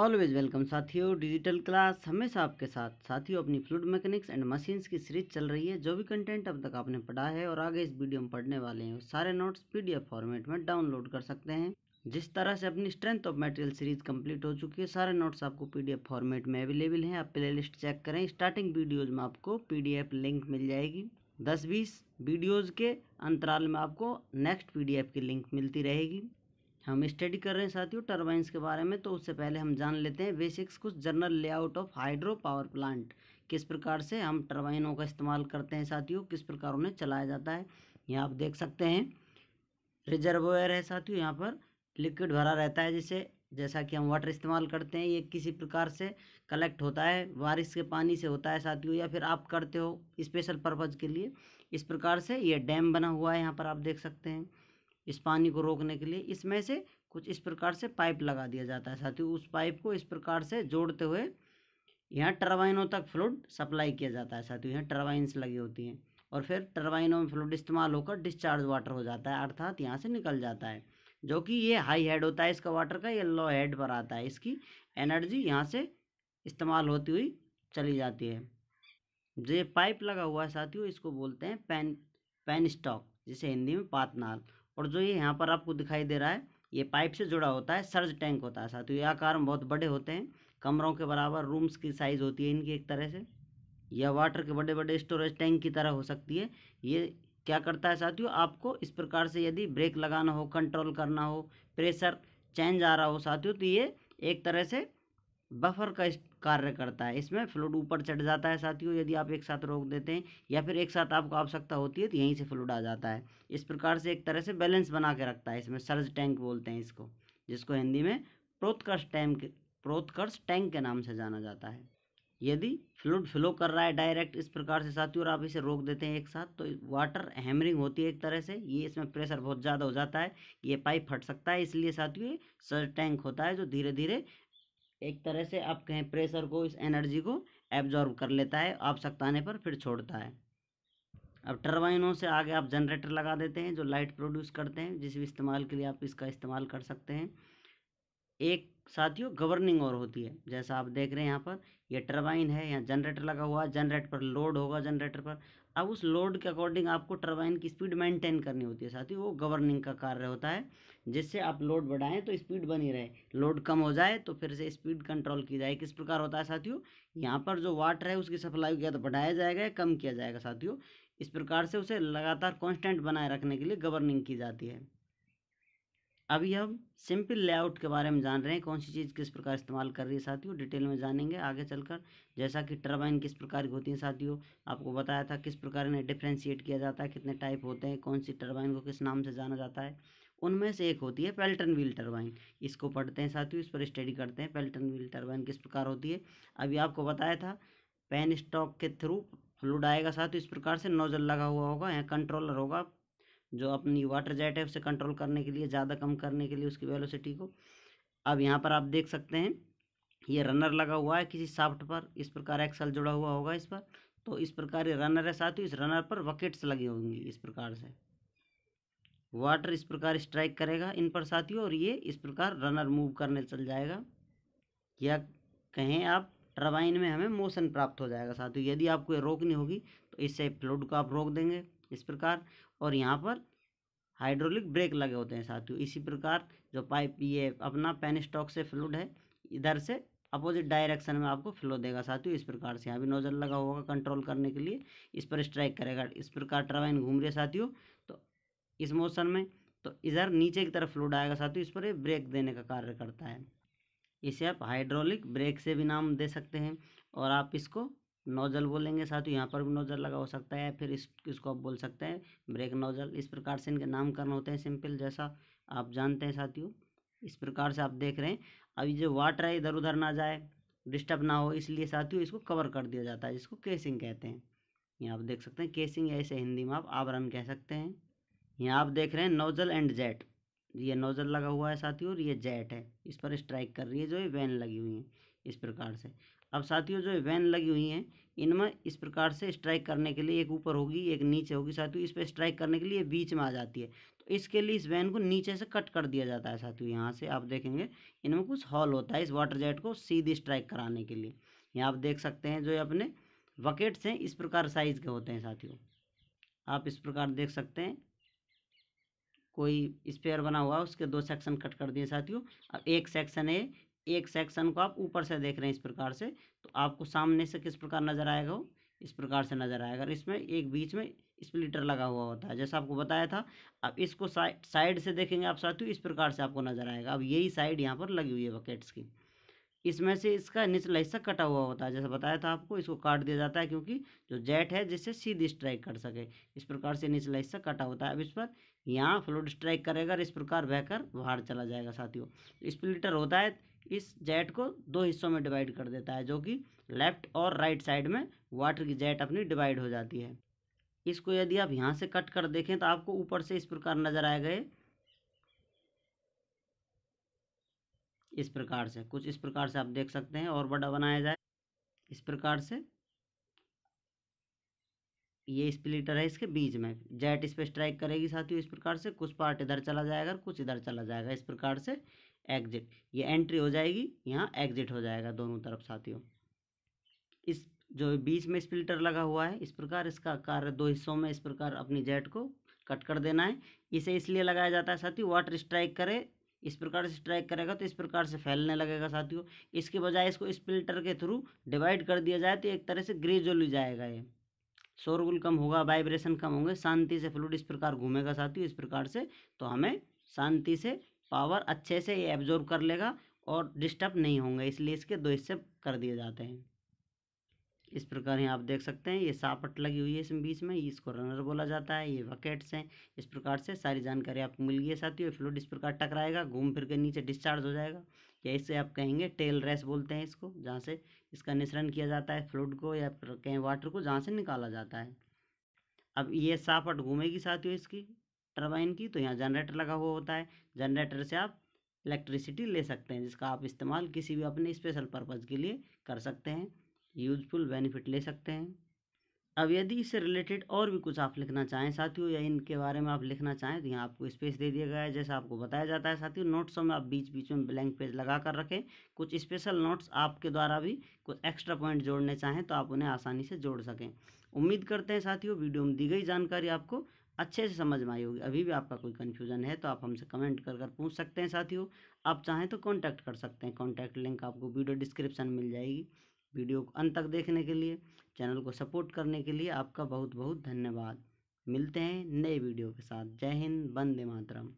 always welcome साथियों digital class हमेशा आपके साथ साथियों अपनी फ्लूड मैकेनिक्स एंड मशीन्स की सीरीज चल रही है जो भी कंटेंट अब तक आपने पढ़ा है और आगे इस वीडियो में पढ़ने वाले हैं सारे नोट्स पीडीएफ फॉर्मेट में डाउनलोड कर सकते हैं जिस तरह से अपनी strength of material series complete हो चुकी है सारे नोट्स आपको पीडीएफ फॉर्मेट में अवेलेबल हैं आप प्लेलिस्ट चेक करें स्टार्टिंग वीडियोज में आपको पीडीएफ लिंक मिल जाएगी दस बीस वीडियोज़ के अंतराल में आपको नेक्स्ट पीडीएफ की लिंक मिलती रहेगी हम स्टडी कर रहे हैं साथियों टर्बाइंस के बारे में तो उससे पहले हम जान लेते हैं बेसिक्स कुछ general layout of hydro power plant किस प्रकार से हम टर्बाइनों का इस्तेमाल करते हैं साथियों किस प्रकार उन्हें चलाया जाता है यहाँ आप देख सकते हैं रिजर्वोयर है साथियों यहाँ पर लिक्विड भरा रहता है जिसे जैसा कि हम वाटर इस्तेमाल करते हैं ये किसी प्रकार से कलेक्ट होता है बारिश के पानी से होता है साथियों या फिर आप करते हो स्पेशल पर्पज़ के लिए इस प्रकार से ये डैम बना हुआ है यहाँ पर आप देख सकते हैं इस पानी को रोकने के लिए इसमें से कुछ इस प्रकार से पाइप लगा दिया जाता है साथ ही उस पाइप को इस प्रकार से जोड़ते हुए यहाँ टर्बाइनों तक फ्लूड सप्लाई किया जाता है साथ ही यहाँ टरबाइंस लगी होती हैं और फिर टर्बाइनों में फ्लूड इस्तेमाल होकर डिस्चार्ज वाटर हो जाता है अर्थात यहाँ से निकल जाता है जो कि ये हाई हेड होता है इसका वाटर का ये लो हेड पर आता है इसकी एनर्जी यहाँ से इस्तेमाल होती हुई चली जाती है जो पाइप लगा हुआ है साथियों इसको बोलते हैं पेन पेन स्टॉक जिसे हिंदी में पातनाल और जो ये यहाँ पर आपको दिखाई दे रहा है ये पाइप से जुड़ा होता है सर्ज टैंक होता है साथ ही आकार में बहुत बड़े होते हैं कमरों के बराबर रूम्स की साइज़ होती है इनकी एक तरह से यह वाटर के बड़े बड़े स्टोरेज टैंक की तरह हो सकती है ये क्या करता है साथियों आपको इस प्रकार से यदि ब्रेक लगाना हो कंट्रोल करना हो प्रेशर चेंज आ रहा हो साथियों तो ये एक तरह से बफर का कार्य करता है इसमें फ्लूड ऊपर चढ़ जाता है साथियों यदि आप एक साथ रोक देते हैं या फिर एक साथ आपको आवश्यकता होती है तो यहीं से फ्लूड आ जाता है इस प्रकार से एक तरह से बैलेंस बना के रखता है इसमें सर्ज टैंक बोलते हैं इसको जिसको हिंदी में प्रोत्कर्ष टैंक प्रोत्कर्ष टैंक के नाम से जाना जाता है यदि फ्लूड फ्लो कर रहा है डायरेक्ट इस प्रकार से साथियों और आप इसे रोक देते हैं एक साथ तो वाटर हैमरिंग होती है एक तरह से ये इसमें प्रेशर बहुत ज़्यादा हो जाता है ये पाइप फट सकता है इसलिए साथियों सर्ज टैंक होता है जो धीरे धीरे एक तरह से आप कहें प्रेशर को इस एनर्जी को एब्जॉर्ब कर लेता है आवश्यकता आने पर फिर छोड़ता है अब टर्बाइनों से आगे आप जनरेटर लगा देते हैं जो लाइट प्रोड्यूस करते हैं जिस भी इस्तेमाल के लिए आप इसका इस्तेमाल कर सकते हैं एक साथियों गवर्निंग और होती है जैसा आप देख रहे हैं यहाँ पर ये यह टरबाइन है यहाँ जनरेटर लगा हुआ है जनरेटर पर लोड होगा जनरेटर पर अब उस लोड के अकॉर्डिंग आपको टरबाइन की स्पीड मेंटेन करनी होती है साथियों वो गवर्निंग का कार्य होता है जिससे आप लोड बढ़ाएं तो स्पीड बनी रहे लोड कम हो जाए तो फिर से स्पीड कंट्रोल की जाए किस प्रकार होता है साथियों यहाँ पर जो वाटर है उसकी सप्लाई किया तो बढ़ाया जाएगा या कम किया जाएगा साथियों इस प्रकार से उसे लगातार कॉन्स्टेंट बनाए रखने के लिए गवर्निंग की जाती है अभी हम सिंपल लेआउट के बारे में जान रहे हैं कौन सी चीज़ किस प्रकार इस्तेमाल कर रही है साथियों डिटेल में जानेंगे आगे चलकर जैसा कि टर्बाइन किस प्रकार की होती है साथियों आपको बताया था किस प्रकार इन्हें डिफ्रेंशिएट किया जाता है कितने टाइप होते हैं कौन सी टर्बाइन को किस नाम से जाना जाता है उनमें से एक होती है पेल्टन व्हील टर्बाइन इसको पढ़ते हैं साथियों इस पर स्टडी करते हैं पेल्टन व्हील टर्बाइन किस प्रकार होती है अभी आपको बताया था पेन स्टॉक के थ्रू फ्लूड आएगा साथ इस प्रकार से नोजल लगा हुआ होगा यहाँ कंट्रोलर होगा जो अपनी वाटर जेट है उसे कंट्रोल करने के लिए ज़्यादा कम करने के लिए उसकी वेलोसिटी को अब यहाँ पर आप देख सकते हैं ये रनर लगा हुआ है किसी साफ्ट पर इस प्रकार एक्सल जुड़ा हुआ होगा इस पर तो इस प्रकार ये रनर है साथ ही इस रनर पर वकेट्स लगी होंगी इस प्रकार से वाटर इस प्रकार स्ट्राइक करेगा इन पर साथियों और ये इस प्रकार रनर मूव करने चल जाएगा या कहें आप ट्रबाइन में हमें मोशन प्राप्त हो जाएगा साथियों यदि आपको ये रोकनी होगी तो इससे फ्लूड को आप रोक देंगे इस प्रकार और यहाँ पर हाइड्रोलिक ब्रेक लगे होते हैं साथियों इसी प्रकार जो पाइप ये अपना पेन स्टॉक से फ्लूड है इधर से अपोजिट डायरेक्शन में आपको फ्लो देगा साथियों इस प्रकार से यहाँ भी नोजल लगा होगा कंट्रोल करने के लिए इस पर स्ट्राइक करेगा इस प्रकार ट्रवाइन घूम रही है साथियों तो इस मोशन में तो इधर नीचे की तरफ फ्लूड आएगा साथियों इस पर ये ब्रेक देने का कार्य करता है इसे आप हाइड्रोलिक ब्रेक से भी नाम दे सकते हैं और आप इसको नोज़ल बोलेंगे साथियों यहाँ पर भी नोज़ल लगा हो सकता है फिर इस इसको आप बोल सकते हैं ब्रेक नोज़ल इस प्रकार से इनके नामकरण होते हैं सिंपल जैसा आप जानते हैं साथियों इस प्रकार से आप देख रहे हैं अभी जो वाटर है इधर उधर ना जाए डिस्टर्ब ना हो इसलिए साथियों इसको कवर कर दिया जाता है जिसको केसिंग कहते हैं यहाँ आप देख सकते हैं केसिंग ऐसे हिंदी में आप आवरण कह सकते हैं यहाँ आप देख रहे हैं नोज़ल एंड जेट ये नोज़ल लगा हुआ है साथियों और ये जेट है इस पर स्ट्राइक कर रही है जो ये वैन लगी हुई है इस प्रकार से अब साथियों जो वैन लगी हुई हैं इनमें इस प्रकार से स्ट्राइक करने के लिए एक ऊपर होगी एक नीचे होगी साथियों इस पर स्ट्राइक करने के लिए बीच में आ जाती है तो इसके लिए इस वैन को नीचे से कट कर दिया जाता है साथियों यहाँ से आप देखेंगे इनमें कुछ हॉल होता है इस वाटर जेट को सीधी स्ट्राइक कराने के लिए यहाँ आप देख सकते हैं जो अपने वकेट्स हैं इस प्रकार साइज़ के होते हैं साथियों आप इस प्रकार देख सकते हैं कोई स्पेयर बना हुआ उसके दो सेक्शन कट कर दिए साथियों अब एक सेक्शन है एक सेक्शन को आप ऊपर से देख रहे हैं इस प्रकार से तो आपको सामने से किस प्रकार नज़र आएगा वो इस प्रकार से नज़र आएगा इसमें एक बीच में स्प्लिटर लगा हुआ होता है जैसा आपको बताया था अब इसको साइड साइड से देखेंगे आप साथ इस प्रकार से आपको नज़र आएगा अब यही साइड यहाँ पर लगी हुई है बकेट्स की इसमें से इसका निचला हिस्सा कटा हुआ होता है जैसा बताया था आपको इसको काट दिया जाता है क्योंकि जो जेट है जिससे सीधी स्ट्राइक कर सके इस प्रकार से निचला हिस्सा कटा होता है अब इस पर यहाँ फ्लूड स्ट्राइक करेगा और इस प्रकार बहकर बाहर चला जाएगा साथियों स्प्लिटर होता है इस जेट को दो हिस्सों में डिवाइड कर देता है जो कि लेफ्ट और राइट साइड में वाटर की जेट अपनी डिवाइड हो जाती है इसको यदि आप यहाँ से कट कर देखें तो आपको ऊपर से इस प्रकार नज़र आए गए इस प्रकार से कुछ इस प्रकार से आप देख सकते हैं और बड़ा बनाया जाए इस प्रकार से ये स्प्लिटर है इसके बीच में जेट इस पर स्ट्राइक करेगी साथियों इस प्रकार से कुछ पार्ट इधर चला जाएगा कुछ इधर चला जाएगा इस प्रकार से एग्जिट ये एंट्री हो जाएगी यहाँ एग्जिट हो जाएगा दोनों तरफ साथियों इस जो बीच में स्प्लिटर लगा हुआ है इस प्रकार इसका कार्य दो हिस्सों में इस प्रकार अपनी जेट को कट कर देना है इसे इसलिए लगाया जाता है साथियों वाटर स्ट्राइक करे इस प्रकार से स्ट्राइक करेगा तो इस प्रकार से फैलने लगेगा साथियों इसके बजाय इसको स्प्लिटर के थ्रू डिवाइड कर दिया जाए तो एक तरह से ग्रेजुअली जाएगा ये शोरगुल कम होगा वाइब्रेशन कम होंगे शांति से फ्लूड इस प्रकार घूमेगा साथियों इस प्रकार से तो हमें शांति से पावर अच्छे से ये एब्जॉर्ब कर लेगा और डिस्टर्ब नहीं होंगे इसलिए इसके दो हिस्से कर दिए जाते हैं इस प्रकार यहाँ आप देख सकते हैं ये सापट लगी हुई है इसमें बीच में इसको रनर बोला जाता है ये वकेट्स हैं इस प्रकार से सारी जानकारी आपको मिल गई है साथियों फ्लूड इस प्रकार टकराएगा घूम फिर के नीचे डिस्चार्ज हो जाएगा या इसे आप कहेंगे टेल रेस बोलते हैं इसको जहाँ से इसका निश्रण किया जाता है फ्लूड को या फिर कहें वाटर को जहाँ से निकाला जाता है अब ये साफट घूमेगी साथियों इसकी टर्बाइन की तो यहाँ जनरेटर लगा हुआ होता है जनरेटर से आप इलेक्ट्रिसिटी ले सकते हैं जिसका आप इस्तेमाल किसी भी अपने स्पेशल पर्पज़ के लिए कर सकते हैं यूजफुल बेनिफिट ले सकते हैं अब यदि इससे रिलेटेड और भी कुछ आप लिखना चाहें साथियों या इनके बारे में आप लिखना चाहें तो यहाँ आपको स्पेस दे दिया गया है जैसा आपको बताया जाता है साथियों नोट्स में आप बीच बीच में ब्लैंक पेज लगा कर रखें कुछ स्पेशल नोट्स आपके द्वारा भी कुछ एक्स्ट्रा पॉइंट जोड़ने चाहें तो आप उन्हें आसानी से जोड़ सकें उम्मीद करते हैं साथियों वीडियो में दी गई जानकारी आपको अच्छे से समझ में आई होगी अभी भी आपका कोई कन्फ्यूजन है तो आप हमसे कमेंट कर कर पूछ सकते हैं साथियों आप चाहें तो कॉन्टैक्ट कर सकते हैं कॉन्टैक्ट लिंक आपको वीडियो डिस्क्रिप्शन मिल जाएगी वीडियो को अंत तक देखने के लिए चैनल को सपोर्ट करने के लिए आपका बहुत बहुत धन्यवाद मिलते हैं नए वीडियो के साथ जय हिंद वंदे मातरम